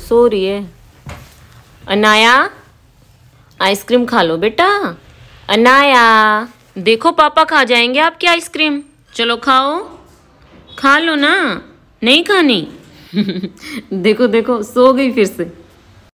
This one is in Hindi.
सो रही है अनाया आइसक्रीम खा लो बेटा अनाया देखो पापा खा जाएंगे आपकी आइसक्रीम चलो खाओ खा लो ना नहीं खानी देखो देखो सो गई फिर से